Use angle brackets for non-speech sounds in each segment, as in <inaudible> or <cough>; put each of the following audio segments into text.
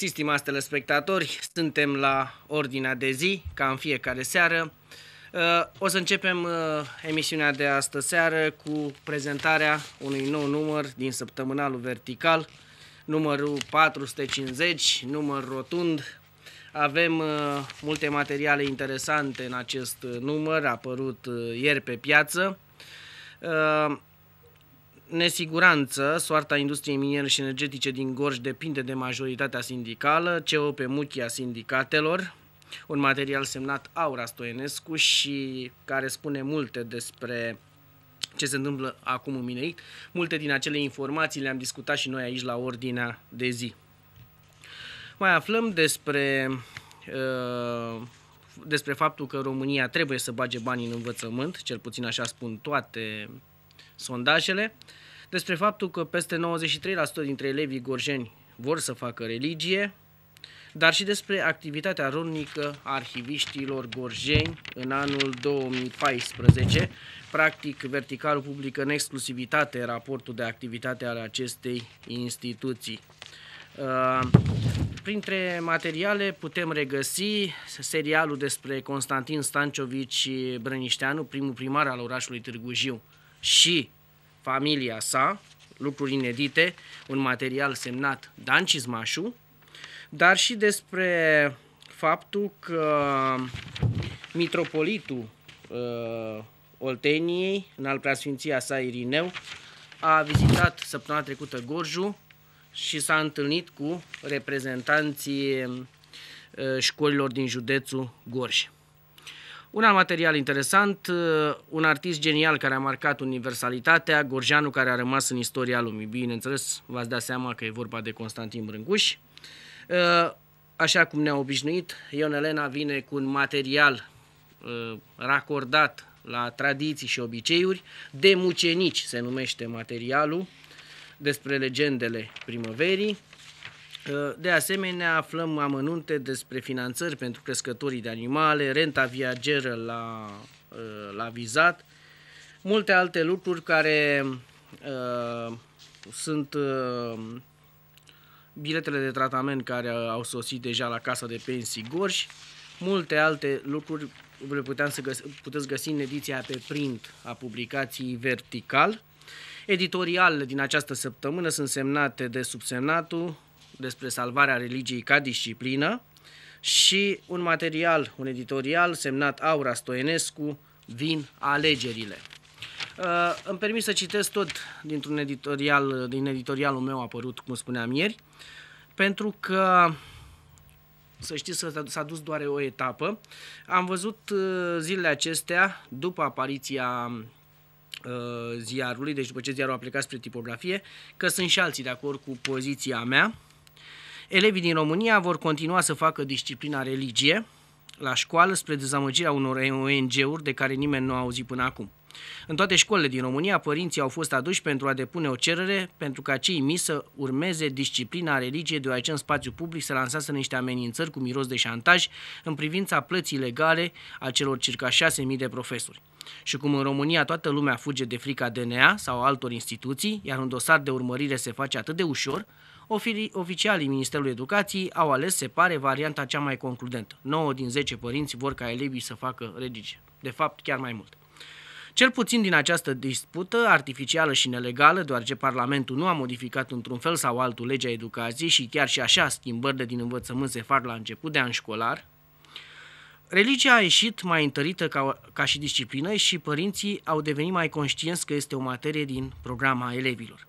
găsit, stimați telespectatori, suntem la ordinea de zi, ca în fiecare seară. Uh, o să începem uh, emisiunea de astă seară cu prezentarea unui nou număr din săptămânalul vertical, numărul 450, număr rotund. Avem uh, multe materiale interesante în acest număr, apărut ieri pe piață nesiguranță, soarta industriei miniere și energetice din Gorj depinde de majoritatea sindicală, COP Muchia Sindicatelor, un material semnat Aura Stoenescu și care spune multe despre ce se întâmplă acum în minerit. Multe din acele informații le-am discutat și noi aici la ordinea de zi. Mai aflăm despre, uh, despre faptul că România trebuie să bage bani în învățământ, cel puțin așa spun toate sondajele. Uh, despre faptul că peste 93% dintre elevii gorjeni vor să facă religie, dar și despre activitatea runnică a arhiviștilor gorjeni în anul 2014, practic verticalul publică în exclusivitate raportul de activitate ale acestei instituții. Uh, printre materiale putem regăsi serialul despre Constantin Stanciovici Brănișteanu, primul primar al orașului Târgu Jiu și familia sa, lucruri inedite, un material semnat Dan Cizmașu, dar și despre faptul că mitropolitul uh, Olteniei, în al preasfinția sa Irineu, a vizitat săptămâna trecută Gorju și s-a întâlnit cu reprezentanții uh, școlilor din județul Gorj. Un alt material interesant, uh, un artist genial care a marcat universalitatea, Gorjanu care a rămas în istoria lumii. Bineînțeles, v-ați dat seama că e vorba de Constantin Brânguș. Uh, așa cum ne-a obișnuit, Ion Elena vine cu un material uh, racordat la tradiții și obiceiuri, de mucenici se numește materialul, despre legendele primăverii. Uh, de asemenea, aflăm amănunte despre finanțări pentru crescătorii de animale, renta viageră la, uh, la vizat, multe alte lucruri care uh, sunt uh, biletele de tratament care au sosit deja la Casa de Pensii Gorj, multe alte lucruri le puteam să găs- puteți găsi în ediția pe print a publicației Vertical. Editorialele din această săptămână sunt semnate de subsemnatul despre salvarea religiei ca disciplină și un material, un editorial semnat Aura Stoenescu, Vin alegerile. Uh, îmi permis să citesc tot dintr-un editorial, din editorialul meu apărut, cum spuneam ieri, pentru că să știți s-a dus doar o etapă. Am văzut uh, zilele acestea, după apariția uh, ziarului, deci după ce ziarul a plecat spre tipografie, că sunt și alții de acord cu poziția mea Elevii din România vor continua să facă disciplina religie la școală spre dezamăgirea unor ONG-uri de care nimeni nu a auzit până acum. În toate școlile din România, părinții au fost aduși pentru a depune o cerere pentru ca cei mici să urmeze disciplina religiei, deoarece în spațiu public se lansase niște amenințări cu miros de șantaj în privința plății legale a celor circa 6.000 de profesori. Și cum în România toată lumea fuge de frica DNA sau altor instituții, iar un dosar de urmărire se face atât de ușor, oficialii Ministerului Educației au ales, se pare, varianta cea mai concludentă. 9 din 10 părinți vor ca elevii să facă religie. De fapt, chiar mai mult. Cel puțin din această dispută artificială și nelegală, deoarece Parlamentul nu a modificat într-un fel sau altul legea educației și chiar și așa schimbările din învățământ se fac la început de an școlar, Religia a ieșit mai întărită ca, ca și disciplină și părinții au devenit mai conștienți că este o materie din programa elevilor.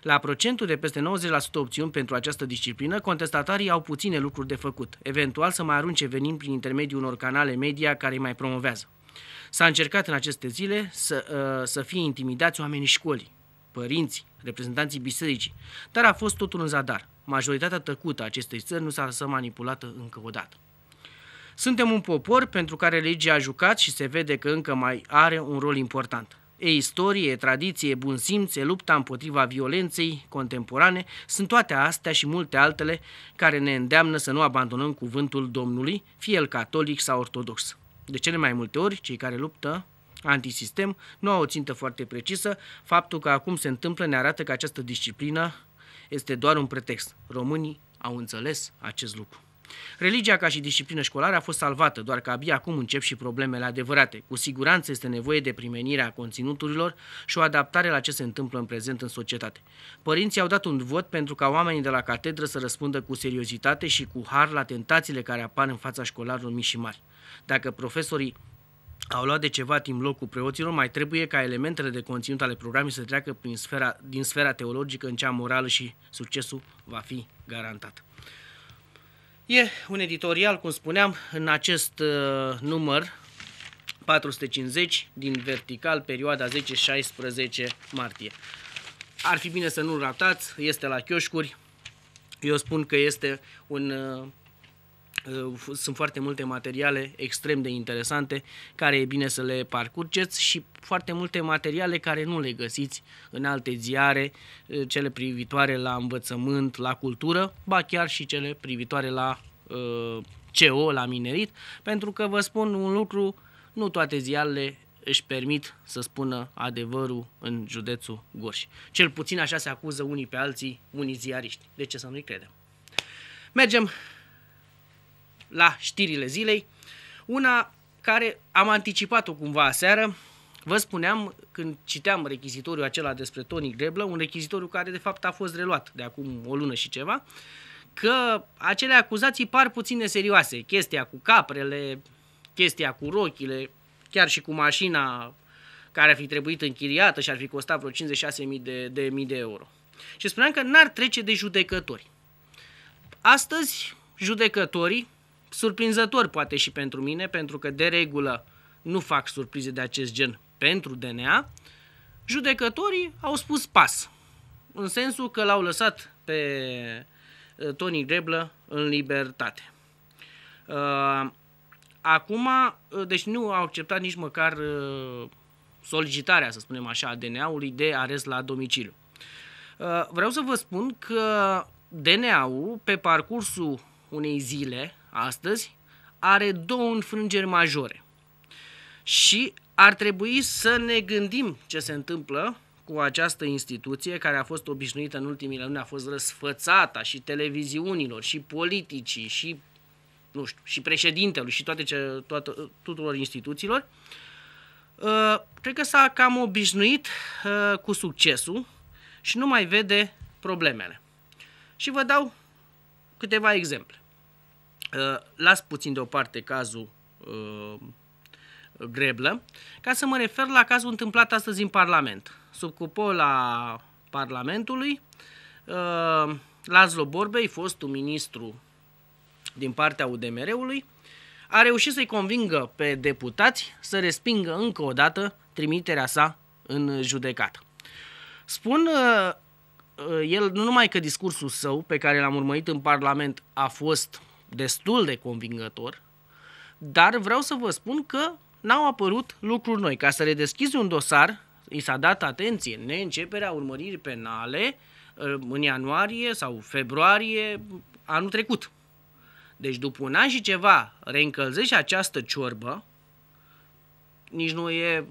La procentul de peste 90% opțiuni pentru această disciplină, contestatarii au puține lucruri de făcut, eventual să mai arunce venin prin intermediul unor canale media care îi mai promovează. S-a încercat în aceste zile să, uh, să fie intimidați oamenii școlii, părinții, reprezentanții bisericii, dar a fost totul în zadar. Majoritatea tăcută a acestei țări nu s-a lăsat manipulată încă o dată. Suntem un popor pentru care legea a jucat și se vede că încă mai are un rol important. E istorie, tradiție, bun simț, e lupta împotriva violenței contemporane, sunt toate astea și multe altele care ne îndeamnă să nu abandonăm cuvântul Domnului, fie el catolic sau ortodox. De cele mai multe ori, cei care luptă antisistem nu au o țintă foarte precisă. Faptul că acum se întâmplă ne arată că această disciplină este doar un pretext. Românii au înțeles acest lucru. Religia ca și disciplină școlară a fost salvată, doar că abia acum încep și problemele adevărate. Cu siguranță este nevoie de primenirea conținuturilor și o adaptare la ce se întâmplă în prezent în societate. Părinții au dat un vot pentru ca oamenii de la catedră să răspundă cu seriozitate și cu har la tentațiile care apar în fața școlarilor mici și mari. Dacă profesorii au luat de ceva timp locul preoților, mai trebuie ca elementele de conținut ale programului să treacă prin sfera, din sfera teologică în cea morală și succesul va fi garantat. E un editorial, cum spuneam, în acest uh, număr 450 din vertical, perioada 10-16 martie. Ar fi bine să nu-l ratați, este la chioșcuri. Eu spun că este un uh, Ă, sunt foarte multe materiale extrem de interesante care e bine să le parcurgeți și foarte multe materiale care nu le găsiți în alte ziare, ă, cele privitoare la învățământ, la cultură, ba chiar și cele privitoare la uh, ă, CO, la minerit, pentru că vă spun un lucru, nu toate ziarele își permit să spună adevărul în județul Gorj. Cel puțin așa se acuză unii pe alții, unii ziariști. De ce să nu-i credem? Mergem la știrile zilei. Una care am anticipat-o cumva aseară, Vă spuneam, când citeam rechizitoriul acela despre Tony Greblă, un rechizitoriu care de fapt a fost reluat de acum o lună și ceva, că acele acuzații par puțin neserioase. Chestia cu caprele, chestia cu rochile, chiar și cu mașina care ar fi trebuit închiriată și ar fi costat vreo 56.000 de, de, mii de euro. Și spuneam că n-ar trece de judecători. Astăzi, judecătorii surprinzător poate și pentru mine, pentru că de regulă nu fac surprize de acest gen pentru DNA, judecătorii au spus pas, în sensul că l-au lăsat pe uh, Tony Greblă în libertate. Uh, acum, uh, deci nu au acceptat nici măcar solicitarea, să spunem așa, a DNA-ului de arest la domiciliu. Vreau să vă spun că DNA-ul, pe parcursul unei zile, astăzi are două înfrângeri majore. Și ar trebui să ne gândim ce se întâmplă cu această instituție care a fost obișnuită în ultimile luni, a fost răsfățată și televiziunilor, și politicii, și, nu știu, și președintelui, și toate ce, toată, tuturor instituțiilor, uh, cred că s-a cam obișnuit uh, cu succesul și nu mai vede problemele. Și vă dau câteva exemple. Uh, las puțin deoparte cazul uh, Greblă, ca să mă refer la cazul întâmplat astăzi în Parlament. Sub cupola Parlamentului, uh, Lazlo Borbei, fostul ministru din partea UDMR-ului, a reușit să-i convingă pe deputați să respingă încă o dată trimiterea sa în judecată. Spun el nu numai că discursul său, pe care l-am urmărit în Parlament, a fost destul de convingător, dar vreau să vă spun că n-au apărut lucruri noi. Ca să redeschizi un dosar, i s-a dat atenție, neînceperea urmăririi penale uh, în ianuarie sau februarie anul trecut. Deci după un an și ceva reîncălzești această ciorbă, nici nu e,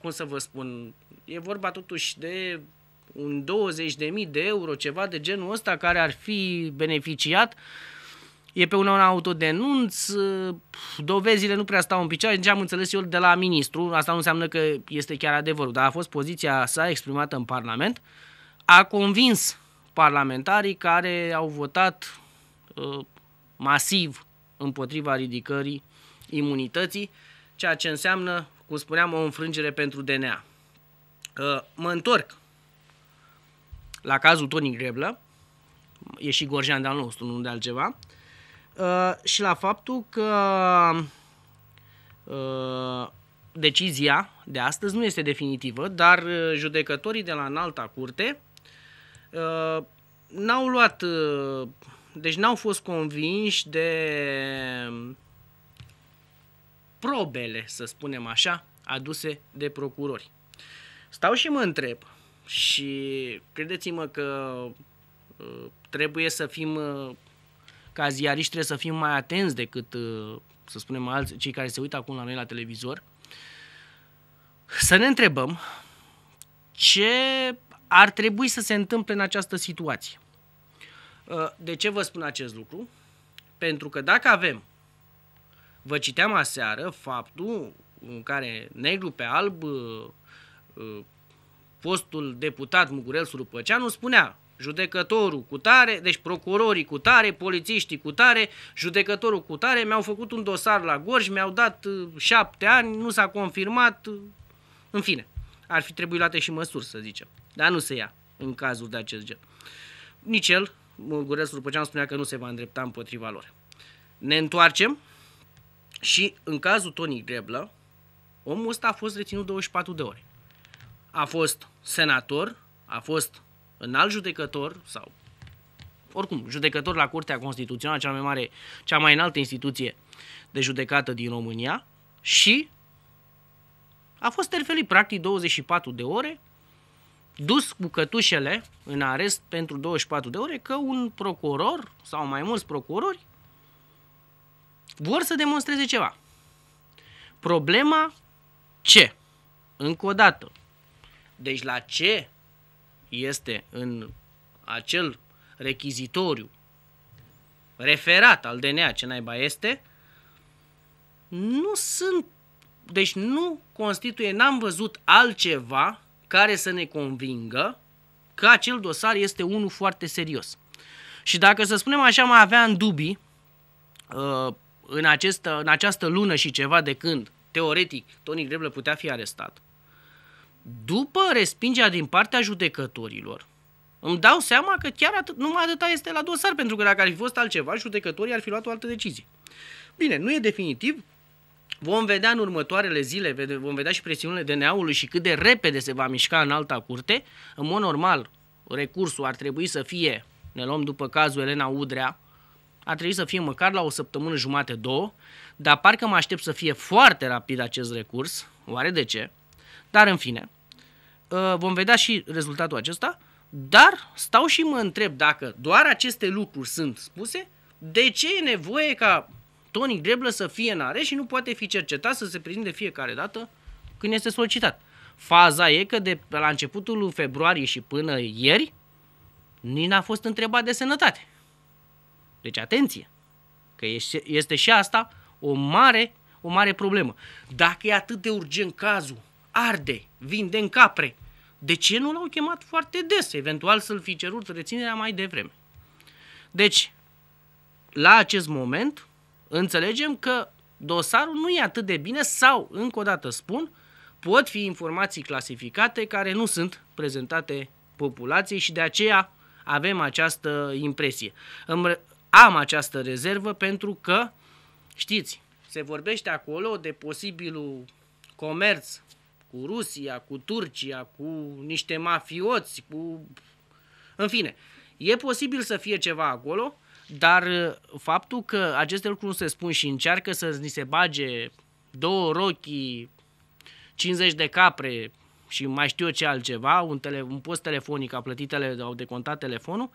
cum să vă spun, e vorba totuși de un 20.000 de euro, ceva de genul ăsta care ar fi beneficiat uh, e pe un autodenunț, dovezile nu prea stau în picioare, ce am înțeles eu de la ministru, asta nu înseamnă că este chiar adevărul, dar a fost poziția sa exprimată în Parlament, a convins parlamentarii care au votat uh, masiv împotriva ridicării imunității, ceea ce înseamnă, cum spuneam, o înfrângere pentru DNA. Uh, ă, mă întorc la cazul Toni Greblă, e și gorjean de-al nostru, nu de altceva, Uh, și la faptul că uh, decizia de astăzi nu este definitivă, dar uh, judecătorii de la înalta curte uh, n-au luat, uh, deci n-au fost convinși de probele, să spunem așa, aduse de procurori. Stau și mă întreb și credeți-mă că uh, trebuie să fim ca ziariști trebuie să fim mai atenți decât, uh, să spunem, alți, cei care se uită acum la noi la televizor, să ne întrebăm ce ar trebui să se întâmple în această situație. Uh, de ce vă spun acest lucru? Pentru că dacă avem, vă citeam aseară, faptul în care negru pe alb postul uh, deputat Mugurel Surupăceanu spunea judecătorul cu tare, deci procurorii cu tare, polițiștii cu tare, judecătorul cu tare, mi-au făcut un dosar la Gorj, mi-au dat uh, șapte ani, nu s-a confirmat, uh, în fine, ar fi trebuit luate și măsuri, să zicem. Dar nu se ia în cazul de acest gen. Nici el, uh, ce am spunea că nu se va îndrepta împotriva lor. Ne întoarcem și în cazul Tony Greblă, omul ăsta a fost reținut 24 de ore. A fost senator, a fost în alt judecător sau oricum, judecător la Curtea Constituțională, cea mai mare, cea mai înaltă instituție de judecată din România și a fost terfelit practic 24 de ore, dus cu cătușele în arest pentru 24 de ore că un procuror sau mai mulți procurori vor să demonstreze ceva. Problema ce? Încă o dată. Deci la ce este în acel rechizitoriu referat al DNA, ce naiba este, nu sunt, deci nu constituie, n-am văzut altceva care să ne convingă că acel dosar este unul foarte serios. Și dacă să spunem așa, mai în dubii uh, în, acest, în această lună și ceva de când, teoretic, Tony Greble putea fi arestat. După respingerea din partea judecătorilor, îmi dau seama că chiar atât, numai atâta este la dosar, pentru că dacă ar fi fost altceva, judecătorii ar fi luat o altă decizie. Bine, nu e definitiv, Vom vedea în următoarele zile, vom vedea și presiunile DNA-ului și cât de repede se va mișca în alta curte. În mod normal, recursul ar trebui să fie, ne luăm după cazul Elena Udrea, ar trebui să fie măcar la o săptămână jumate, două, dar parcă mă aștept să fie foarte rapid acest recurs. Oare de ce? Dar în fine, uh, vom vedea și rezultatul acesta, dar stau și mă întreb dacă doar aceste lucruri sunt spuse, de ce e nevoie ca Tony Greblă să fie în are și nu poate fi cercetat să se prezinte fiecare dată când este solicitat. Faza e că de la începutul februarie și până ieri, nici n-a fost întrebat de sănătate. Deci atenție, că este și asta o mare, o mare problemă. Dacă e atât de urgent cazul arde, vinde în capre. De ce nu l-au chemat foarte des? Eventual să-l fi cerut reținerea mai devreme. Deci, la acest moment, înțelegem că dosarul nu e atât de bine sau, încă o dată spun, pot fi informații clasificate care nu sunt prezentate populației și de aceea avem această impresie. Am această rezervă pentru că, știți, se vorbește acolo de posibilul comerț cu Rusia, cu Turcia, cu niște mafioți, cu... În fine, e posibil să fie ceva acolo, dar uh, faptul că aceste lucruri nu se spun și încearcă să ni se bage două rochii, 50 de capre și mai știu eu ce altceva, un, tele, un post telefonic a plătit tele, decontat telefonul,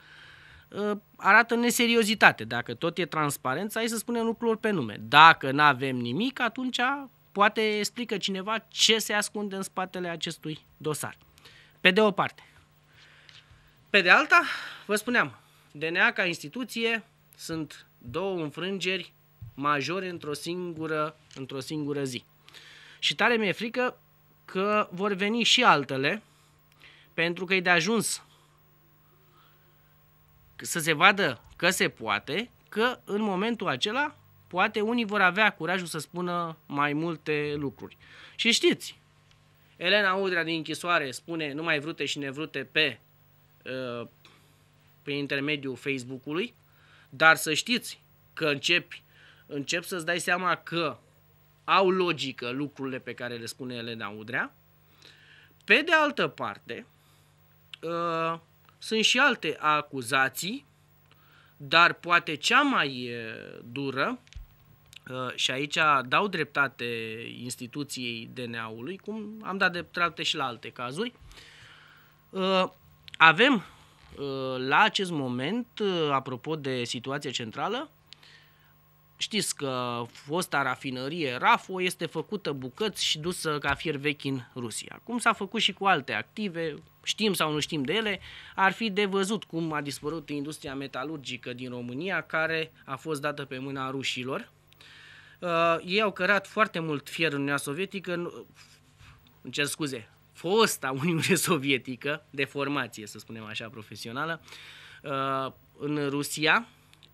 uh, arată neseriozitate. Dacă tot e transparență, hai să spunem lucrurilor pe nume. Dacă nu avem nimic, atunci Poate explică cineva ce se ascunde în spatele acestui dosar. Pe de o parte. Pe de alta, vă spuneam, DNA ca instituție sunt două înfrângeri majore într-o singură, într-o singură zi. Și tare mi-e frică că vor veni și altele, pentru că e de ajuns să se vadă că se poate, că în momentul acela poate unii vor avea curajul să spună mai multe lucruri. Și știți, Elena Udrea din închisoare spune numai vrute și nevrute pe, uh, pe prin intermediul Facebook-ului, dar să știți că începi, încep să-ți dai seama că au logică lucrurile pe care le spune Elena Udrea. Pe de altă parte, uh, sunt și alte acuzații, dar poate cea mai uh, dură și aici dau dreptate instituției DNA-ului, cum am dat dreptate și la alte cazuri. Ă, avem ă, la acest moment, ă, apropo de situația centrală, știți că fosta rafinărie RAFO este făcută bucăți și dusă ca fier vechi în Rusia. Cum s-a făcut și cu alte active, știm sau nu știm de ele, ar fi de văzut cum a dispărut industria metalurgică din România, care a fost dată pe mâna rușilor, Uh, ei au cărat foarte mult fier în Uniunea Sovietică, în cer scuze, fosta <laughs> Uniune Sovietică, de formație, să spunem așa, profesională, uh, în Rusia.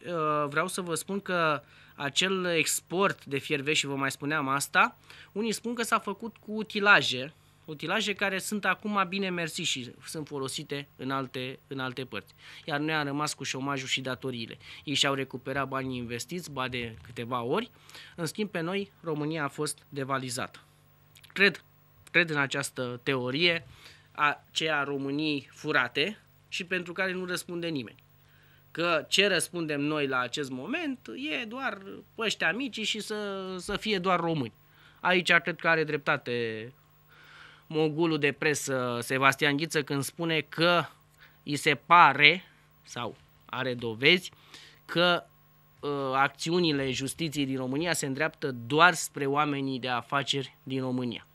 Uh, vreau să vă spun că acel export de fier vechi, și vă mai spuneam asta, unii spun că s-a făcut cu utilaje, utilaje care sunt acum bine mersi și sunt folosite în alte, în alte părți. Iar noi am rămas cu șomajul și datoriile. Ei și-au recuperat banii investiți, ba de câteva ori. În schimb, pe noi, România a fost devalizată. Cred, cred în această teorie, a ceea României furate și pentru care nu răspunde nimeni. Că ce răspundem noi la acest moment e doar păștea mici și să, să fie doar români. Aici cred că are dreptate mogulul de presă Sebastian Ghiță când spune că îi se pare sau are dovezi că uh, acțiunile justiției din România se îndreaptă doar spre oamenii de afaceri din România.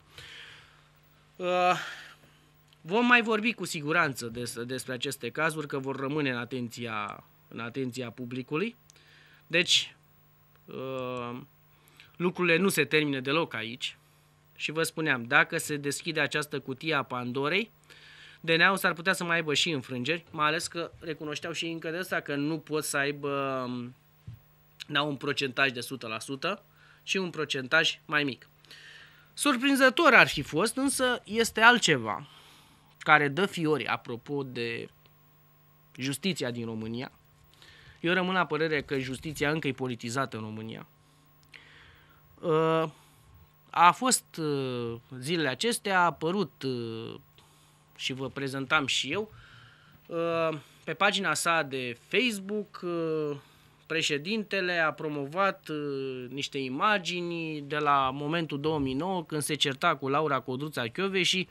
Uh, vom mai vorbi cu siguranță des, despre aceste cazuri, că vor rămâne în atenția, în atenția publicului. Deci, uh, lucrurile nu se termină deloc aici. Și vă spuneam, dacă se deschide această cutie a Pandorei, DNA-ul s-ar putea să mai aibă și înfrângeri, mai ales că recunoșteau și încă de asta că nu pot să aibă, mm, n-au un procentaj de 100% și un procentaj mai mic. Surprinzător ar fi fost, însă este altceva care dă fiori apropo de justiția din România. Eu rămân la părere că justiția încă e politizată în România. Uh, a fost uh, zilele acestea, a apărut uh, și vă prezentam și eu uh, pe pagina sa de Facebook președintele a promovat niște imagini de la momentul 2009 când se certa cu Laura Codruța și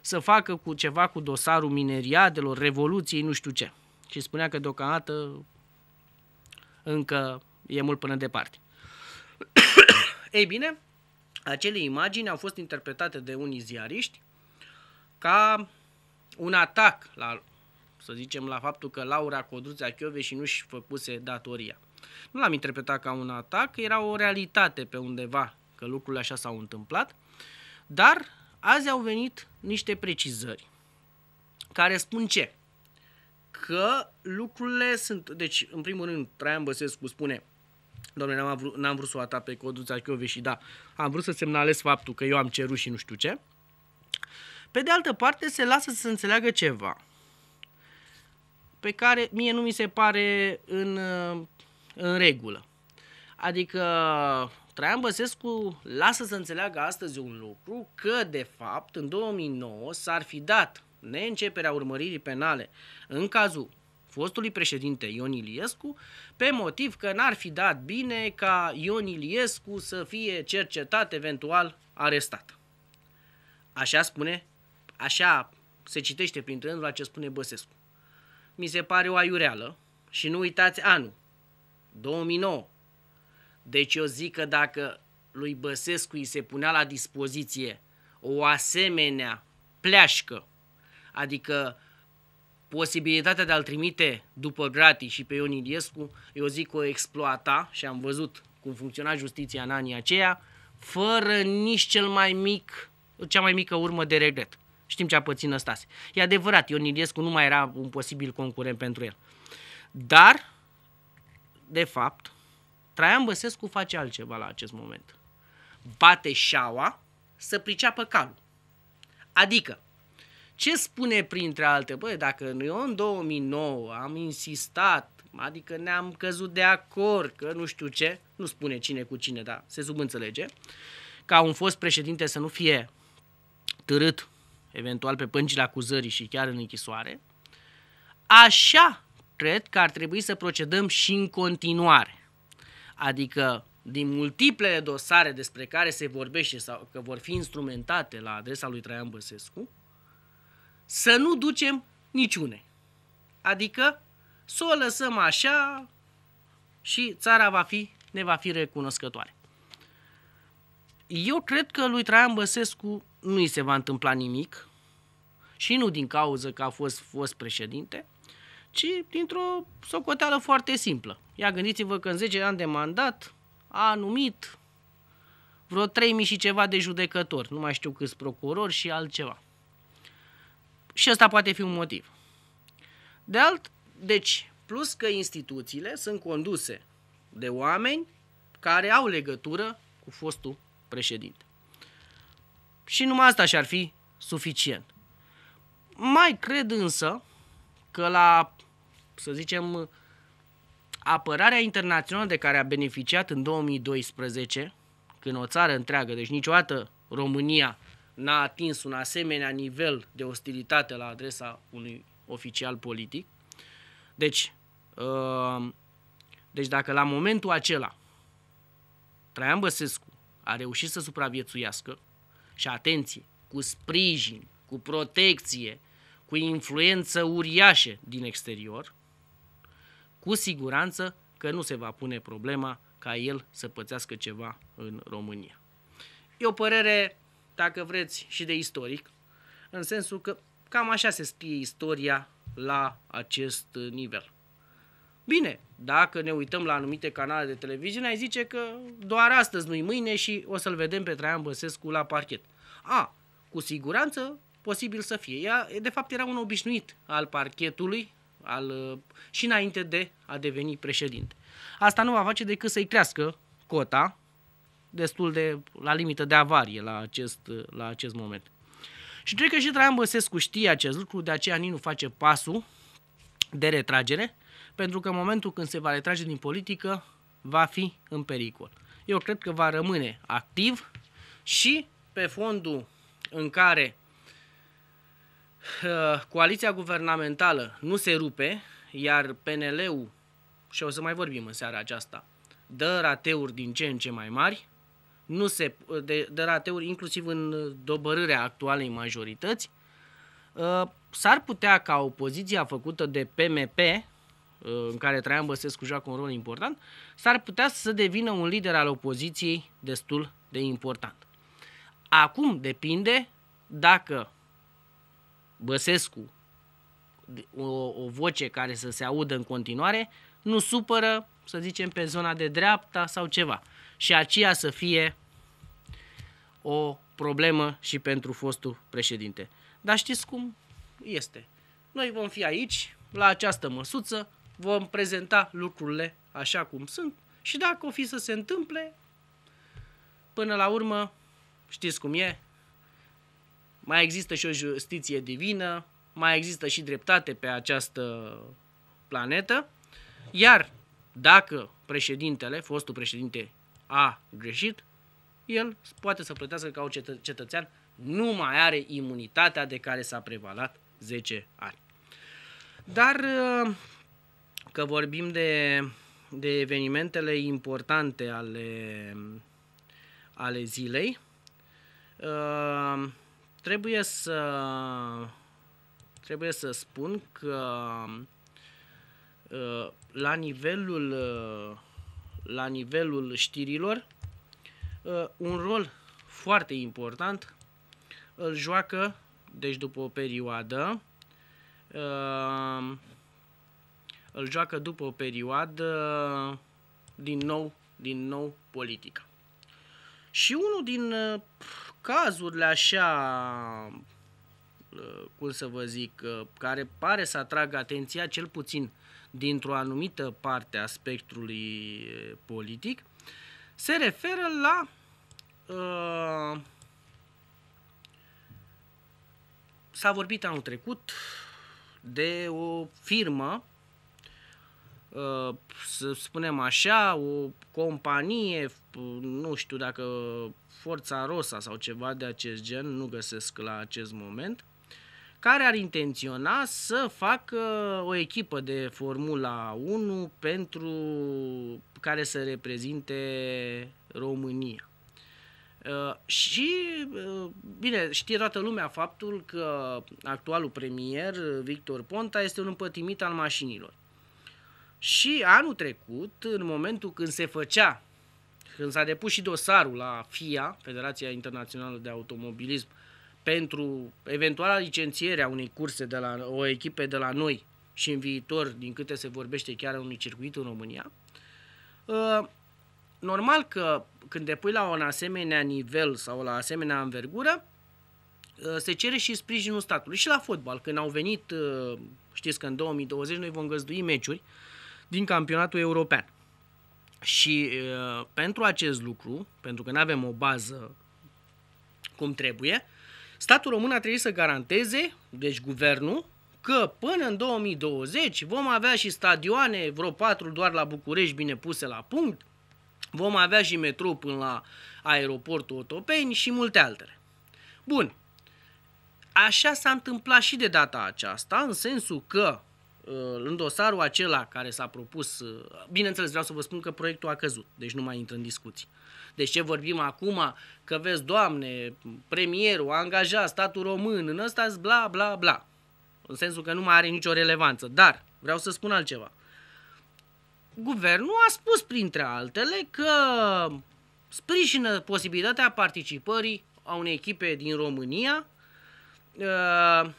să facă cu ceva cu dosarul mineriadelor, revoluției, nu știu ce. Și spunea că deocamdată încă e mult până departe. <coughs> Ei bine, acele imagini au fost interpretate de unii ziariști ca un atac la, să zicem, la faptul că Laura Codruța și nu-și făcuse datoria. Nu l-am interpretat ca un atac, era o realitate pe undeva că lucrurile așa s-au întâmplat, dar azi au venit niște precizări care spun ce? Că lucrurile sunt, deci în primul rând Traian Băsescu spune Domnule, n-am vrut, n-am vrut să o atac pe codul Zachiovi și da, am vrut să semnalez faptul că eu am cerut și nu știu ce. Pe de altă parte, se lasă să se înțeleagă ceva pe care mie nu mi se pare în, în regulă. Adică Traian Băsescu lasă să înțeleagă astăzi un lucru că, de fapt, în 2009 s-ar fi dat neînceperea urmăririi penale în cazul fostului președinte Ion Iliescu pe motiv că n-ar fi dat bine ca Ion Iliescu să fie cercetat, eventual arestat. Așa spune, așa se citește printre rândul ce spune Băsescu. Mi se pare o aiureală și nu uitați anul, 2009. Deci eu zic că dacă lui Băsescu îi se punea la dispoziție o asemenea pleașcă, adică posibilitatea de a-l trimite după gratii și pe Ion Iliescu, eu zic că o exploata și am văzut cum funcționa justiția în anii aceia, fără nici cel mai mic, cea mai mică urmă de regret. Știm ce a pățit Năstase. E adevărat, Ion Iliescu nu mai era un posibil concurent pentru el. Dar, de fapt, Traian Băsescu face altceva la acest moment. Bate șaua să priceapă calul. Adică, ce spune printre alte? Băi, dacă eu în 2009 am insistat adică ne-am căzut de acord că nu știu ce, nu spune cine cu cine, dar se subînțelege, ca un fost președinte să nu fie târât eventual pe pâncile acuzării și chiar în închisoare, așa cred că ar trebui să procedăm și în continuare. Adică din multiplele dosare despre care se vorbește sau că vor fi instrumentate la adresa lui Traian Băsescu, să nu ducem niciune. Adică să o lăsăm așa și țara va fi, ne va fi recunoscătoare. Eu cred că lui Traian Băsescu nu i se va întâmpla nimic și nu din cauza că a fost, fost președinte, ci dintr-o socoteală foarte simplă. Ia gândiți-vă că în 10 ani de mandat a numit vreo 3.000 și ceva de judecători, nu mai știu câți procurori și altceva. Și ăsta poate fi un motiv. De alt, deci, plus că instituțiile sunt conduse de oameni care au legătură cu fostul președinte. Și numai asta și-ar fi suficient. Mai cred însă că la, să zicem, apărarea internațională de care a beneficiat în 2012, când o țară întreagă, deci niciodată România n-a atins un asemenea nivel de ostilitate la adresa unui oficial politic. Deci, uh, deci dacă la momentul acela Traian Băsescu a reușit să supraviețuiască și atenție, cu sprijin, cu protecție, cu influență uriașe din exterior, cu siguranță că nu se va pune problema ca el să pățească ceva în România. E o părere dacă vreți, și de istoric, în sensul că cam așa se scrie istoria la acest nivel. Bine, dacă ne uităm la anumite canale de televiziune, ai zice că doar astăzi, nu-i mâine și o să-l vedem pe Traian Băsescu la parchet. A, cu siguranță, posibil să fie. Ea, de fapt, era un obișnuit al parchetului al, și înainte de a deveni președinte. Asta nu va face decât să-i crească cota destul de la limită de avarie la acest, la acest moment. Și cred că și Traian Băsescu știe acest lucru, de aceea nici nu face pasul de retragere, pentru că în momentul când se va retrage din politică, va fi în pericol. Eu cred că va rămâne activ și pe fondul în care uh, coaliția guvernamentală nu se rupe, iar PNL-ul, și o să mai vorbim în seara aceasta, dă rateuri din ce în ce mai mari, nu se, de, de rateuri, inclusiv în dobărârea actualei majorități, uh, s-ar putea ca opoziția făcută de PMP, uh, în care Traian Băsescu joacă un rol important, s-ar putea să devină un lider al opoziției destul de important. Acum depinde dacă Băsescu, o, o voce care să se audă în continuare, nu supără, să zicem, pe zona de dreapta sau ceva și aceea să fie o problemă și pentru fostul președinte. Dar știți cum este? Noi vom fi aici, la această măsuță, vom prezenta lucrurile așa cum sunt și dacă o fi să se întâmple, până la urmă, știți cum e, mai există și o justiție divină, mai există și dreptate pe această planetă, iar dacă președintele, fostul președinte a greșit, el poate să plătească ca un cetă- cetățean, nu mai are imunitatea de care s-a prevalat 10 ani. Dar uh, că vorbim de, de evenimentele importante ale, ale zilei, uh, trebuie să trebuie să spun că uh, la nivelul la nivelul știrilor, uh, un rol foarte important îl joacă, deci după o perioadă, uh, îl joacă după o perioadă din nou, din nou politica. Și unul din uh, cazurile așa, cum să vă zic, care pare să atragă atenția cel puțin dintr-o anumită parte a spectrului eh, politic, se referă la uh, s-a vorbit anul trecut de o firmă, eh, să spunem așa, o companie, nu știu dacă Forța Rosa sau ceva de acest gen, nu găsesc la acest moment, care ar intenționa să facă o echipă de Formula 1 pentru care să reprezinte România. Uh, și, uh, bine, știe toată lumea faptul că actualul premier, Victor Ponta, este un împătimit al mașinilor. Și anul trecut, în momentul când se făcea, când s-a depus și dosarul la FIA, Federația Internațională de Automobilism, uh, pentru eventuala licențiere a unei curse de la o echipe de la noi și în viitor, din câte se vorbește chiar unui circuit în România, uh, normal că când te pui la un asemenea nivel sau la asemenea învergură, uh, se cere și sprijinul statului. Și la fotbal, când au venit, uh, știți că în 2020 noi vom găzdui meciuri din campionatul european. Și pentru acest lucru, pentru că nu avem o bază cum trebuie, Statul român a trebuit să garanteze, deci guvernul, că până în 2020 vom avea și stadioane, vreo patru doar la București, bine puse la punct, vom avea și metrou până la aeroportul Otopeni și multe altele. Bun, așa s-a întâmplat și de data aceasta, în sensul că uh, în dosarul acela care s-a propus, uh, bineînțeles vreau să vă spun că proiectul a căzut, deci nu mai intră în discuții de ce vorbim acum, că vezi, Doamne, premierul, angajat, statul român, în ăsta bla, bla, bla. În sensul că nu mai are nicio relevanță. Dar vreau să spun altceva. Guvernul a spus, printre altele, că sprijină posibilitatea participării a unei echipe din România ă,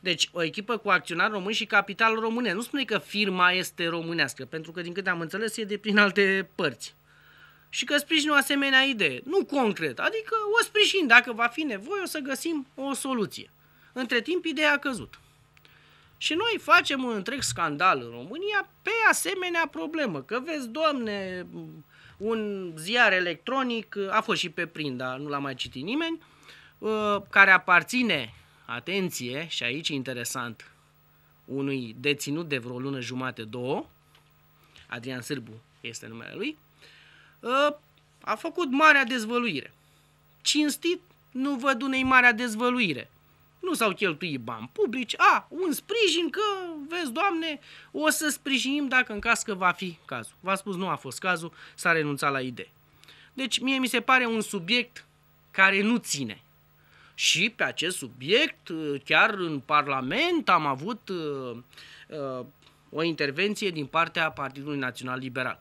deci, o echipă cu acționari români și capital românesc. Nu spune că firma este românească, pentru că, din câte am înțeles, e de prin alte părți și că sprijin o asemenea idee, nu concret, adică o sprijin, dacă va fi nevoie o să găsim o soluție. Între timp, ideea a căzut. Și noi facem un întreg scandal în România pe asemenea problemă, că vezi, domne, un ziar electronic, a fost și pe prind, dar nu l-a mai citit nimeni, ă, care aparține, atenție, și aici e interesant, unui deținut de vreo lună jumate, două, Adrian Sârbu este numele lui, Ă, a făcut marea dezvăluire. Cinstit, nu văd unei marea dezvăluire. Nu s-au cheltuit bani publici, a, un sprijin că, vezi, doamne, o să sprijinim dacă în caz că va fi cazul. V-a spus, nu a fost cazul, s-a renunțat la idee. Deci, mie mi se pare un subiect care nu ține. Și pe acest subiect, ă, chiar în Parlament, am avut uh, uh, o intervenție din partea Partidului Național Liberal.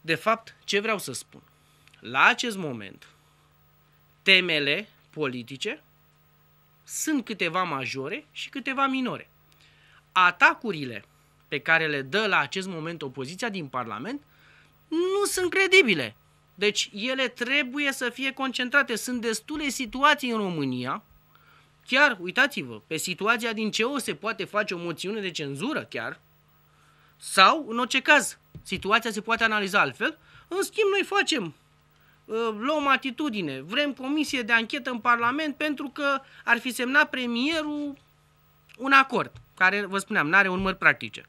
De fapt, ce vreau să spun? La acest moment, temele politice sunt câteva majore și câteva minore. Atacurile pe care le dă la acest moment opoziția din Parlament nu sunt credibile. Deci ele trebuie să fie concentrate. Sunt destule situații în România, chiar, uitați-vă, pe situația din CEO se poate face o moțiune de cenzură chiar, sau, în orice caz, situația se poate analiza altfel. În schimb, noi facem, uh, luăm atitudine, vrem comisie de anchetă în Parlament pentru că ar fi semnat premierul un acord, care, vă spuneam, nu are urmări practice.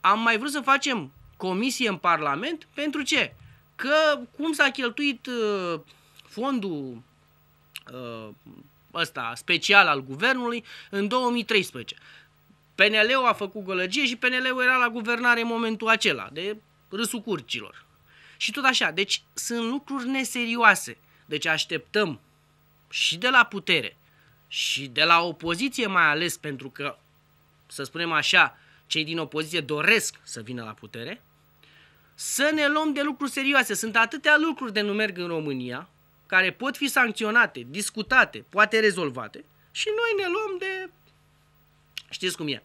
Am mai vrut să facem comisie în Parlament pentru ce? Că cum s-a cheltuit uh, fondul uh, ăsta special al guvernului în 2013. PNL-ul a făcut gălăgie și PNL-ul era la guvernare în momentul acela, de râsul curcilor. Și tot așa, deci sunt lucruri neserioase. Deci așteptăm și de la putere și de la opoziție mai ales pentru că, să spunem așa, cei din opoziție doresc să vină la putere, să ne luăm de lucruri serioase. Sunt atâtea lucruri de nu merg în România care pot fi sancționate, discutate, poate rezolvate și noi ne luăm de Știți cum e?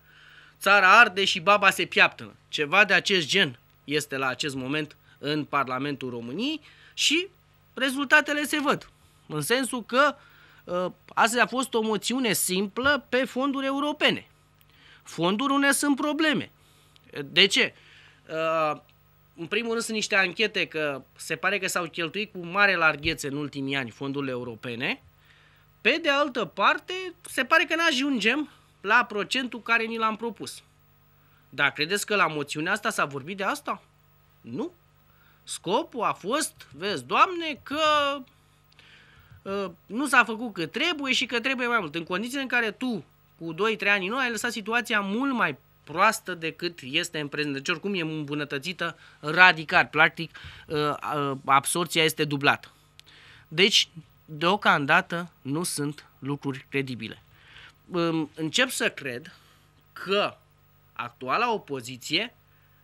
Țara arde și baba se piaptă. Ceva de acest gen este la acest moment în Parlamentul României și rezultatele se văd. În sensul că ă, asta a fost o moțiune simplă pe fonduri europene. Fonduri unde sunt probleme. De ce? Ă, în primul rând sunt niște anchete că se pare că s-au cheltuit cu mare larghețe în ultimii ani fondurile europene. Pe de altă parte, se pare că ne ajungem la procentul care ni l-am propus. Dar credeți că la moțiunea asta s-a vorbit de asta? Nu. Scopul a fost, vezi, Doamne, că uh, nu s-a făcut că trebuie și că trebuie mai mult. În condițiile în care tu, cu 2-3 ani noi, ai lăsat situația mult mai proastă decât este în prezent. Deci oricum e îmbunătățită radical. Practic, ă, ă, absorția este dublată. Deci, deocamdată, nu sunt lucruri credibile încep să cred că actuala opoziție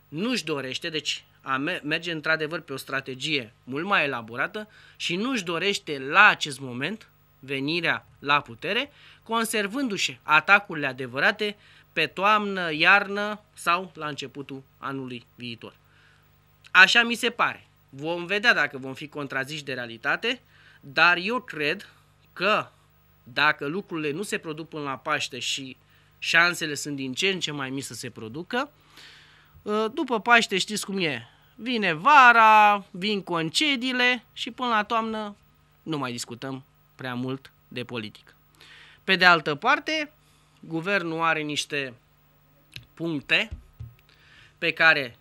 nu-și dorește, deci a merge într-adevăr pe o strategie mult mai elaborată și nu-și dorește la acest moment venirea la putere, conservându-și atacurile adevărate pe toamnă, iarnă sau la începutul anului viitor. Așa mi se pare. Vom vedea dacă vom fi contraziși de realitate, dar eu cred că dacă lucrurile nu se produc până la Paște și șansele sunt din ce în ce mai mici să se producă, ă, după Paște știți cum e, vine vara, vin concediile și până la toamnă nu mai discutăm prea mult de politică. Pe de altă parte, guvernul are niște puncte pe care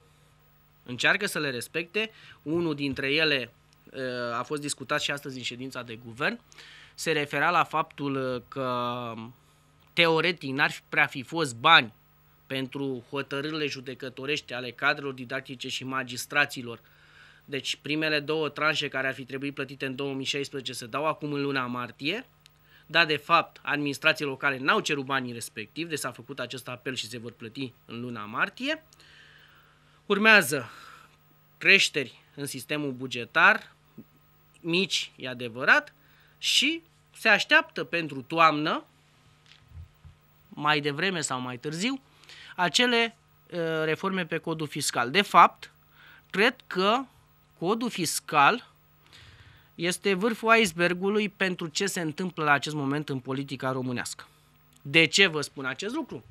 încearcă să le respecte. Unul dintre ele Uh, a fost discutat și astăzi în ședința de guvern, se refera la faptul uh, că teoretic n-ar prea fi fost bani pentru hotărârile judecătorești ale cadrelor didactice și magistraților. Deci primele două tranșe care ar fi trebuit plătite în 2016 se dau acum în luna martie, dar de fapt administrații locale n-au cerut banii respectiv, deci s-a făcut acest apel și se vor plăti în luna martie. Urmează creșteri în sistemul bugetar, mici, e adevărat, și se așteaptă pentru toamnă, mai devreme sau mai târziu, acele uh, reforme pe codul fiscal. De fapt, cred că codul fiscal este vârful icebergului pentru ce se întâmplă la acest moment în politica românească. De ce vă spun acest lucru?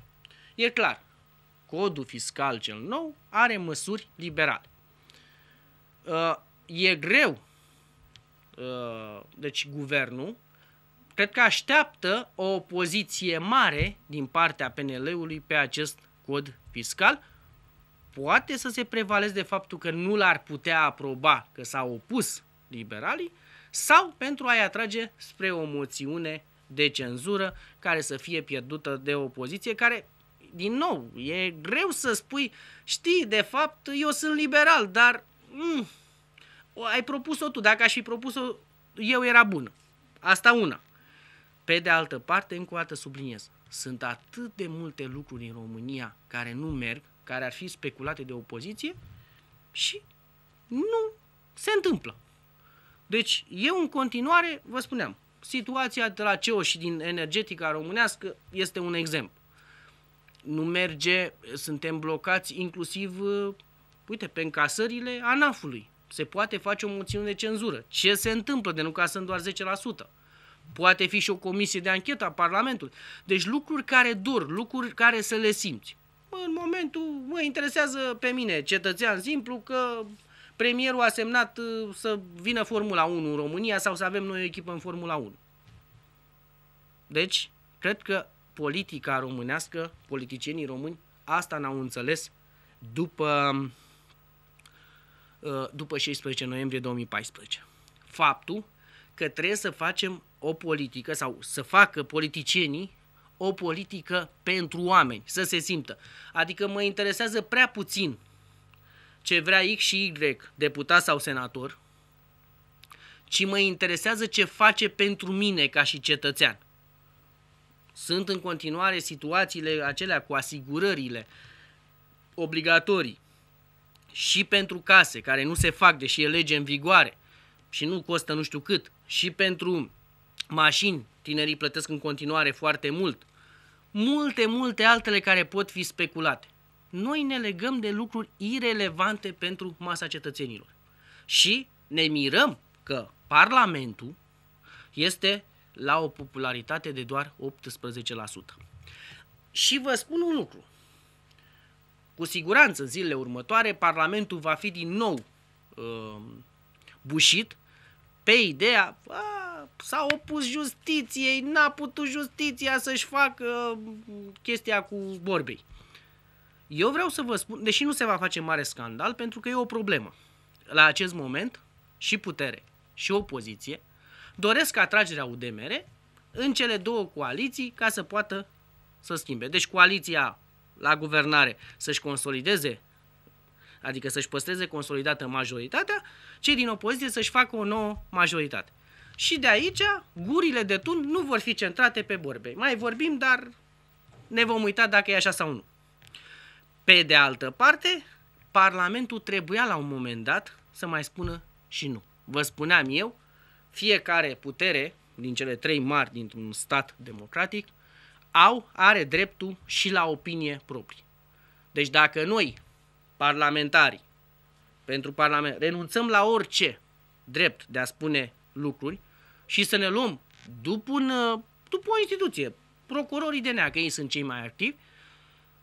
E clar, codul fiscal cel nou are măsuri liberale. Uh, e greu Uh, deci guvernul, cred că așteaptă o opoziție mare din partea PNL-ului pe acest cod fiscal. Poate să se prevaleze de faptul că nu l-ar putea aproba, că s-au opus liberalii, sau pentru a-i atrage spre o moțiune de cenzură care să fie pierdută de opoziție, care, din nou, e greu să spui, știi, de fapt, eu sunt liberal, dar Mh, mm, ai propus-o tu. Dacă aș fi propus-o, eu era bună. Asta una. Pe de altă parte, încă o dată subliniez, sunt atât de multe lucruri în România care nu merg, care ar fi speculate de opoziție și nu se întâmplă. Deci, eu în continuare, vă spuneam, situația de la CEO și din energetica românească este un exemplu. Nu merge, suntem blocați inclusiv, uite, pe încasările ANAF-ului se poate face o moțiune de cenzură. Ce se întâmplă de nu ca sunt doar 10%? Poate fi și o comisie de anchetă a Parlamentului. Deci lucruri care dur, lucruri care să le simți. Mă, în momentul mă interesează pe mine, cetățean simplu, că premierul a semnat uh, să vină Formula 1 în România sau să avem noi o echipă în Formula 1. Deci, cred că politica românească, politicienii români, asta n-au înțeles după um, Uh, după 16 noiembrie 2014. Faptul că trebuie să facem o politică sau să facă politicienii o politică pentru oameni, să se simtă. Adică mă interesează prea puțin ce vrea X și Y, deputat sau senator, ci mă interesează ce face pentru mine ca și cetățean. Sunt în continuare situațiile acelea cu asigurările obligatorii, și pentru case care nu se fac, deși e lege în vigoare și nu costă nu știu cât, și pentru mașini, tinerii plătesc în continuare foarte mult, multe, multe altele care pot fi speculate. Noi ne legăm de lucruri irelevante pentru masa cetățenilor. Și ne mirăm că Parlamentul este la o popularitate de doar 18%. Și vă spun un lucru. Cu siguranță, în zilele următoare, Parlamentul va fi din nou uh, bușit pe ideea a, s-a opus justiției, n-a putut justiția să-și facă um, chestia cu vorbei. Eu vreau să vă spun, deși nu se va face mare scandal, pentru că e o problemă. La acest moment, și putere, și opoziție, doresc atragerea UDMR în cele două coaliții ca să poată să schimbe. Deci coaliția la guvernare să-și consolideze, adică să-și păstreze consolidată majoritatea, cei din opoziție să-și facă o nouă majoritate. Și de aici, gurile de tun nu vor fi centrate pe borbe. Mai vorbim, dar ne vom uita dacă e așa sau nu. Pe de altă parte, Parlamentul trebuia la un moment dat să mai spună și nu. Vă spuneam eu, fiecare putere din cele trei mari dintr-un stat democratic au, are dreptul și la opinie proprie. Deci dacă noi, parlamentari, pentru Parlament, renunțăm la orice drept de a spune lucruri și să ne luăm după, un, uh, după o instituție, procurorii de nea, că ei sunt cei mai activi,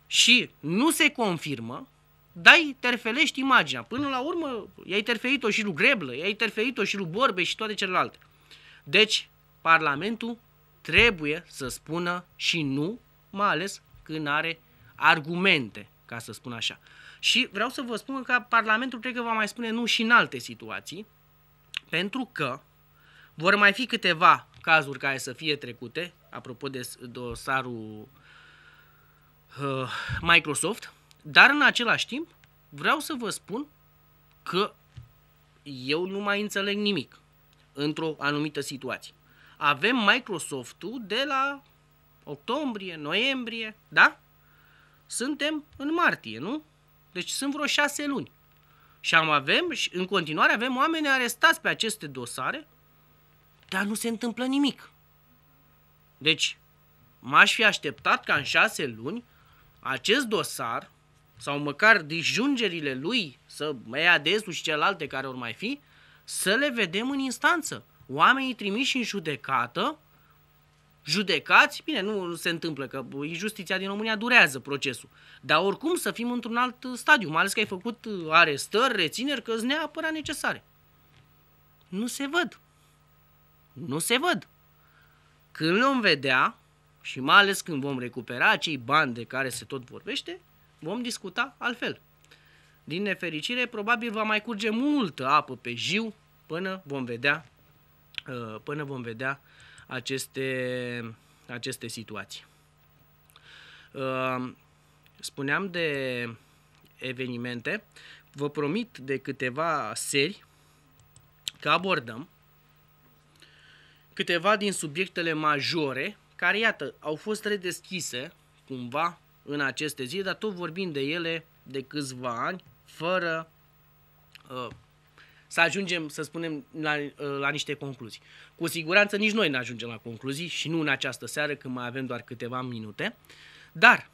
și nu se confirmă, dai, terfelești imaginea. Până la urmă, i-ai terferit-o și lui Greblă, i-ai terferit-o și lui Borbe și toate celelalte. Deci, Parlamentul trebuie să spună și nu, mai ales când are argumente, ca să spun așa. Și vreau să vă spun că Parlamentul cred că va mai spune nu și în alte situații, pentru că vor mai fi câteva cazuri care să fie trecute, apropo de dosarul uh, Microsoft, dar în același timp vreau să vă spun că eu nu mai înțeleg nimic într-o anumită situație avem Microsoft-ul de la octombrie, noiembrie, da? Suntem în martie, nu? Deci sunt vreo șase luni. Și am avem, și în continuare avem oameni arestați pe aceste dosare, dar nu se întâmplă nimic. Deci, m-aș fi așteptat ca în șase luni acest dosar, sau măcar disjungerile lui, să mai adesu și celelalte care vor mai fi, să le vedem în instanță oamenii trimiși în judecată, judecați, bine, nu, se întâmplă, că justiția din România durează procesul, dar oricum să fim într-un alt uh, stadiu, mai ales că ai făcut uh, arestări, rețineri, că îți neapărat necesare. Nu se văd. Nu se văd. Când vom vedea, și mai ales când vom recupera acei bani de care se tot vorbește, vom discuta altfel. Din nefericire, probabil va mai curge multă apă pe jiu până vom vedea Uh, până vom vedea aceste, aceste situații. Uh, spuneam de evenimente, vă promit de câteva seri că abordăm câteva din subiectele majore care, iată, au fost redeschise cumva în aceste zile, dar tot vorbim de ele de câțiva ani, fără uh, să ajungem, să spunem, la, la niște concluzii. Cu siguranță nici noi nu ajungem la concluzii și nu în această seară când mai avem doar câteva minute, dar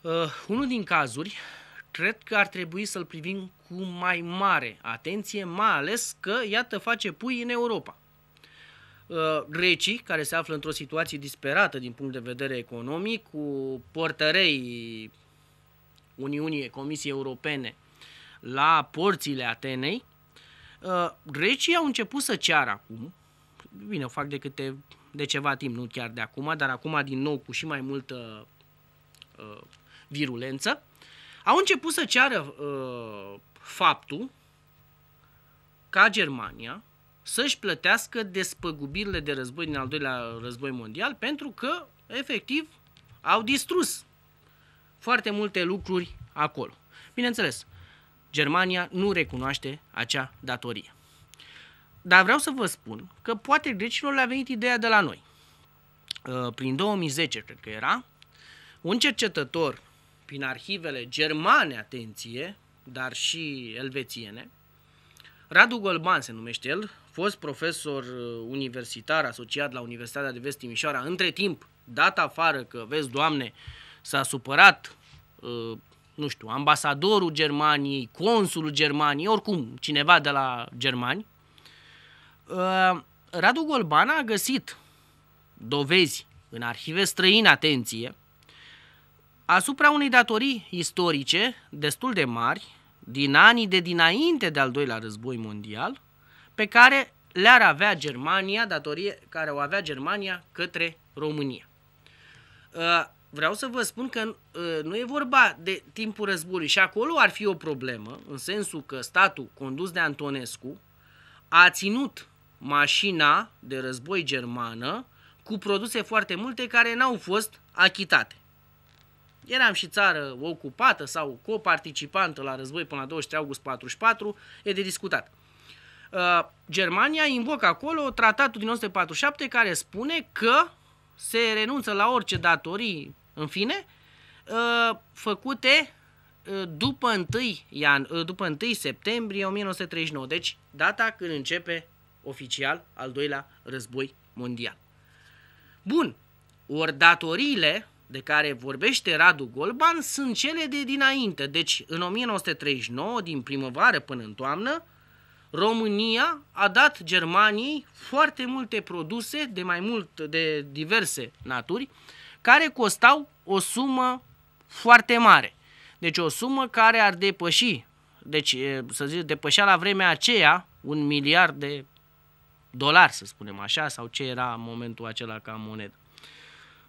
uh, unul din cazuri cred că ar trebui să-l privim cu mai mare atenție, mai ales că, iată, face pui în Europa. Uh, grecii, care se află într-o situație disperată din punct de vedere economic, cu portărei Uniunii Comisiei Europene la porțile Atenei, uh, grecii au început să ceară acum, bine, o fac de câte de ceva timp, nu chiar de acum, dar acum din nou cu și mai multă uh, virulență, au început să ceară uh, faptul ca Germania să-și plătească despăgubirile de război din al doilea război mondial, pentru că, efectiv, au distrus foarte multe lucruri acolo. Bineînțeles, Germania nu recunoaște acea datorie. Dar vreau să vă spun că poate grecilor le-a venit ideea de la noi. Uh, prin 2010, cred că era, un cercetător prin arhivele germane, atenție, dar și elvețiene, Radu Golban se numește el, fost profesor uh, universitar asociat la Universitatea de Vest Timișoara, între timp dat afară că, vezi, doamne, s-a supărat uh, nu știu, ambasadorul Germaniei, consulul Germaniei, oricum, cineva de la germani, uh, Radu Golban a găsit dovezi în arhive străine, atenție, asupra unei datorii istorice destul de mari, din anii de dinainte de al doilea război mondial, pe care le-ar avea Germania, datorie care o avea Germania către România. Uh, vreau să vă spun că uh, nu e vorba de timpul războiului și acolo ar fi o problemă, în sensul că statul condus de Antonescu a ținut mașina de război germană cu produse foarte multe care n-au fost achitate. Eram și țară ocupată sau coparticipantă la război până la 23 august 44, e de discutat. Uh, Germania invocă acolo tratatul din 1947 care spune că se renunță la orice datorii în fine, ă, făcute ă, după 1, ian, ă, după 1 septembrie 1939, deci data când începe oficial al doilea război mondial. Bun, ori datoriile de care vorbește Radu Golban sunt cele de dinainte, deci în 1939, din primăvară până în toamnă, România a dat Germaniei foarte multe produse de mai mult de diverse naturi, uh, care costau o sumă foarte mare. Deci o sumă care ar depăși, deci să zic, depășea la vremea aceea un miliard de dolari, să spunem așa, sau ce era în momentul acela ca monedă.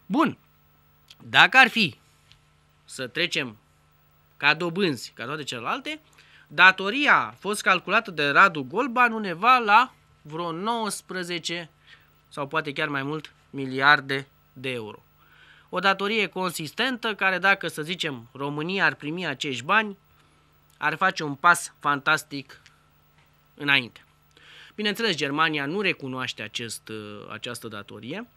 Bun, dacă ar fi să trecem ca dobânzi, ca toate celelalte, datoria a fost calculată de Radu Golban undeva la vreo 19 sau poate chiar mai mult miliarde de euro o datorie consistentă care dacă, să zicem, România ar primi acești bani, ar face un pas fantastic înainte. Bineînțeles, Germania nu recunoaște acest, uh, această datorie.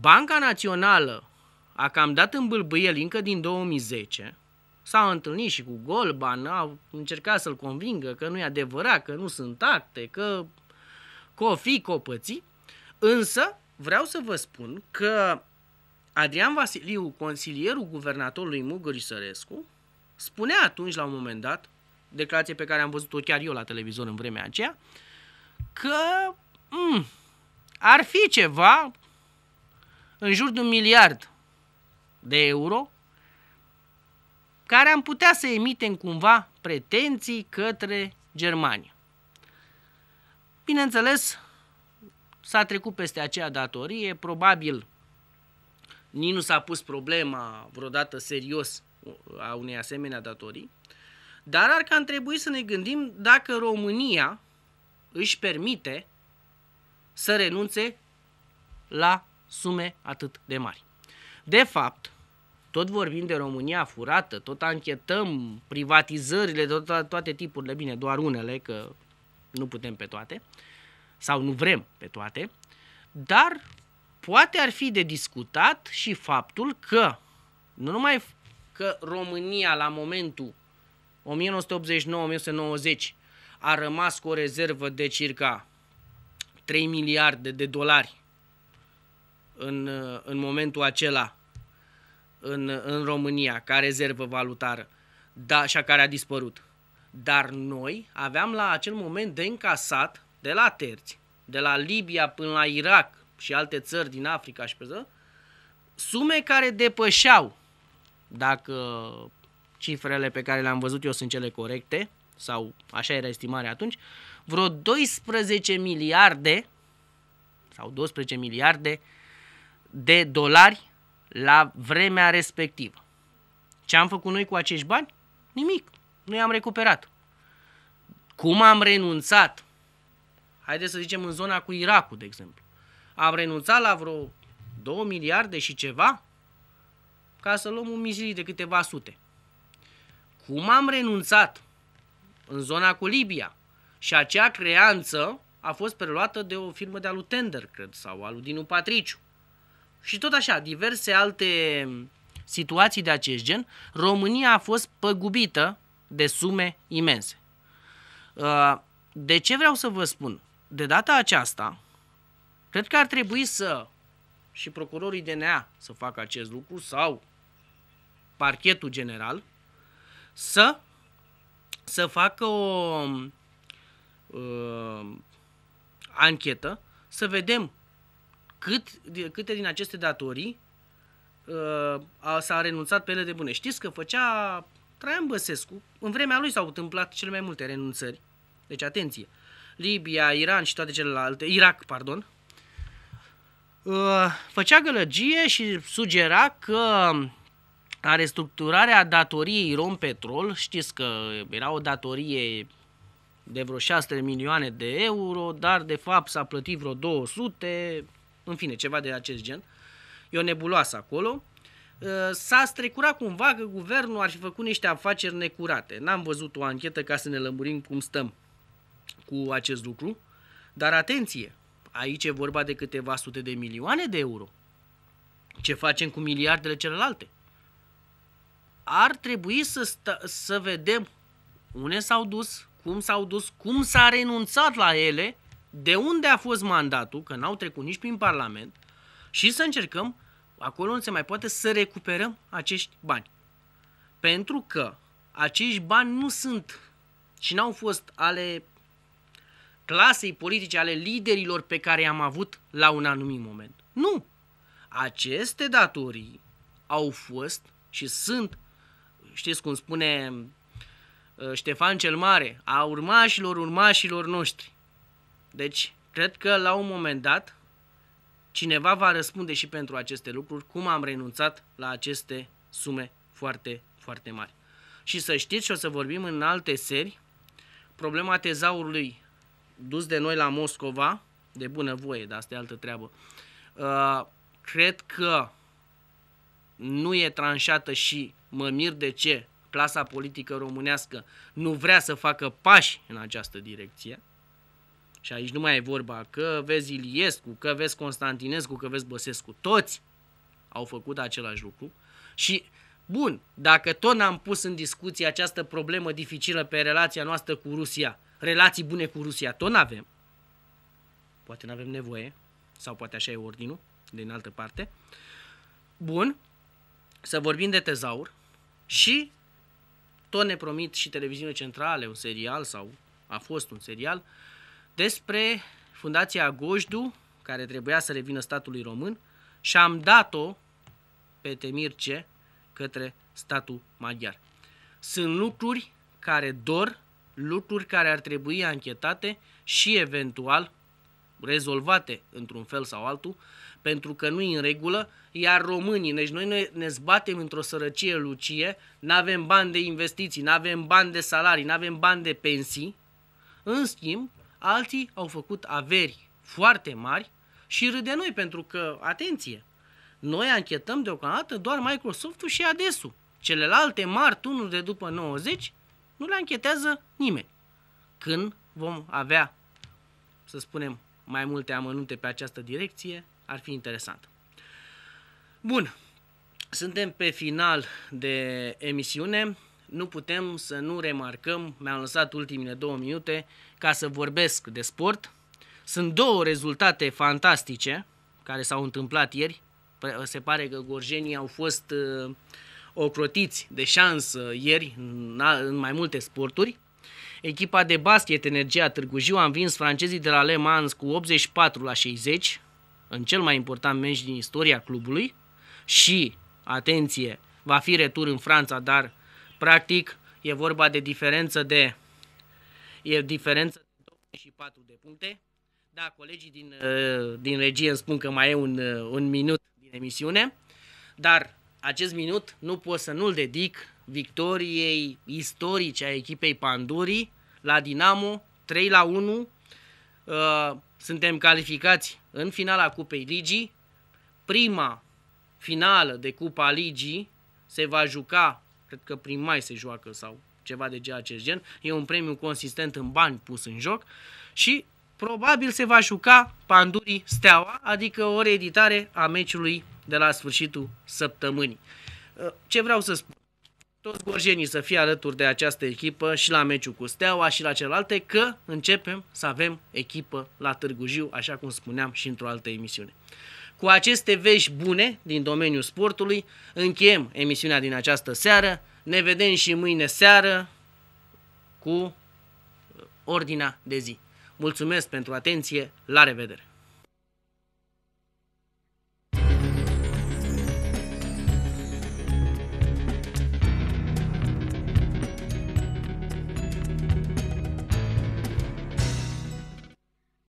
Banca Națională a cam dat în bâlbâiel încă din 2010, s-a întâlnit și cu Golban, a încercat să-l convingă că nu e adevărat, că nu sunt acte, că cofi, copății, însă vreau să vă spun că Adrian Vasiliu, consilierul guvernatorului Mugări Sărescu, spunea atunci, la un moment dat, declarație pe care am văzut-o chiar eu la televizor în vremea aceea, că m- mm, ar fi ceva în jur de un miliard de euro care am putea să emitem cumva pretenții către Germania. Bineînțeles, s-a trecut peste acea datorie, probabil nici nu s-a pus problema vreodată serios a unei asemenea datorii, dar ar că trebui să ne gândim dacă România își permite să renunțe la sume atât de mari. De fapt, tot vorbim de România furată, tot anchetăm privatizările, tot, toate tipurile, bine, doar unele, că nu putem pe toate, sau nu vrem pe toate, dar Poate ar fi de discutat și faptul că, nu numai că România la momentul 1989-1990 a rămas cu o rezervă de circa 3 miliarde de dolari în, în momentul acela în, în România ca rezervă valutară, da, și a care a dispărut. Dar noi aveam la acel moment de încasat de la terți, de la Libia până la Irak, și alte țări din Africa și pe zi, sume care depășeau, dacă cifrele pe care le-am văzut eu sunt cele corecte, sau așa era estimarea atunci, vreo 12 miliarde sau 12 miliarde de dolari la vremea respectivă. Ce am făcut noi cu acești bani? Nimic. Nu i-am recuperat. Cum am renunțat? Haideți să zicem în zona cu Irakul, de exemplu. Am renunțat la vreo 2 miliarde și ceva ca să luăm un misil de câteva sute. Cum am renunțat în zona cu Libia și acea creanță a fost preluată de o firmă de alutender, cred, sau aludinu Patriciu. Și tot așa, diverse alte situații de acest gen, România a fost păgubită de sume imense. Uh, de ce vreau să vă spun? De data aceasta, Cred că ar trebui să și procurorii DNA să facă acest lucru sau parchetul general să, să facă o uh, anchetă să vedem cât, câte din aceste datorii uh, a, s-a renunțat pe ele de bune. Știți că făcea Traian Băsescu, în vremea lui s-au întâmplat cele mai multe renunțări. Deci atenție! Libia, Iran și toate celelalte, Irak, pardon, Uh, făcea gălăgie și sugera că a restructurarea datoriei Rompetrol, știți că era o datorie de vreo 6 milioane de euro, dar de fapt s-a plătit vreo 200, în fine, ceva de acest gen. E o nebuloasă acolo. Uh, s-a strecurat cumva că guvernul ar fi făcut niște afaceri necurate. N-am văzut o anchetă ca să ne lămurim cum stăm cu acest lucru. Dar atenție, Aici e vorba de câteva sute de milioane de euro. Ce facem cu miliardele celelalte? Ar trebui să, stă, să vedem unde s-au dus, cum s-au dus, cum s-a renunțat la ele, de unde a fost mandatul, că n-au trecut nici prin Parlament, și să încercăm, acolo unde se mai poate, să recuperăm acești bani. Pentru că acești bani nu sunt și n-au fost ale clasei politice, ale liderilor pe care i-am avut la un anumit moment. Nu! Aceste datorii au fost și sunt, știți cum spune uh, Ștefan cel Mare, a urmașilor urmașilor noștri. Deci, cred că la un moment dat cineva va răspunde și pentru aceste lucruri, cum am renunțat la aceste sume foarte, foarte mari. Și să știți și o să vorbim în alte seri, problema tezaurului dus de noi la Moscova, de voie, dar asta e altă treabă, uh, cred că nu e tranșată și mă mir de ce clasa politică românească nu vrea să facă pași în această direcție. Și aici nu mai e vorba că vezi Iliescu, că vezi Constantinescu, că vezi Băsescu. Toți au făcut același lucru și Bun, dacă tot n-am pus în discuție această problemă dificilă pe relația noastră cu Rusia, relații bune cu Rusia, tot n-avem, poate n-avem nevoie, sau poate așa e ordinul, din altă parte, bun, să vorbim de tezaur și tot ne promit și televiziune centrale un serial sau a fost un serial despre Fundația Gojdu, care trebuia să revină statului român și am dat-o pe Temirce, către statul maghiar. Sunt lucruri care dor, lucruri care ar trebui anchetate și eventual rezolvate într-un fel sau altul, pentru că nu e în regulă, iar românii, deci noi ne, ne zbatem într-o sărăcie lucie, nu avem bani de investiții, nu avem bani de salarii, nu avem bani de pensii, în schimb, alții au făcut averi foarte mari și râde noi pentru că, atenție, noi anchetăm deocamdată doar Microsoft-ul și ADS-ul. Celelalte mari tunuri de după 90 nu le anchetează nimeni. Când vom avea, să spunem, mai multe amănunte pe această direcție, ar fi interesant. Bun, suntem pe final de emisiune. Nu putem să nu remarcăm, mi-am lăsat ultimile două minute ca să vorbesc de sport. Sunt două rezultate fantastice care s-au întâmplat ieri se pare că gorjenii au fost uh, ocrotiți de șansă ieri în mai multe sporturi. Echipa de basket Energia Târgu Jiu a învins francezii de la Le Mans cu 84 la 60 în cel mai important meci din istoria clubului și, atenție, va fi retur în Franța, dar practic e vorba de diferență de e diferență de 24 de puncte. Da, colegii din, uh, din regie îmi spun că mai e un, uh, un minut emisiune, dar acest minut nu pot să nu-l dedic victoriei istorice a echipei Pandurii la Dinamo 3 la 1. Uh, suntem calificați în finala Cupei Ligii. Prima finală de Cupa Ligii se va juca, cred că prin mai se joacă sau ceva de acest gen. E un premiu consistent în bani pus în joc și probabil se va juca Pandurii Steaua, adică o reeditare a meciului de la sfârșitul săptămânii. Uh, ce vreau să spun? Toți gorjenii să fie alături de această echipă și la meciul cu Steaua și la celelalte, că începem să avem echipă la Târgu Jiu, așa cum spuneam și într-o altă emisiune. Cu aceste vești bune din domeniul sportului, încheiem emisiunea din această seară. Ne vedem și mâine seară cu uh, ordinea de zi. Mulțumesc pentru atenție, la revedere!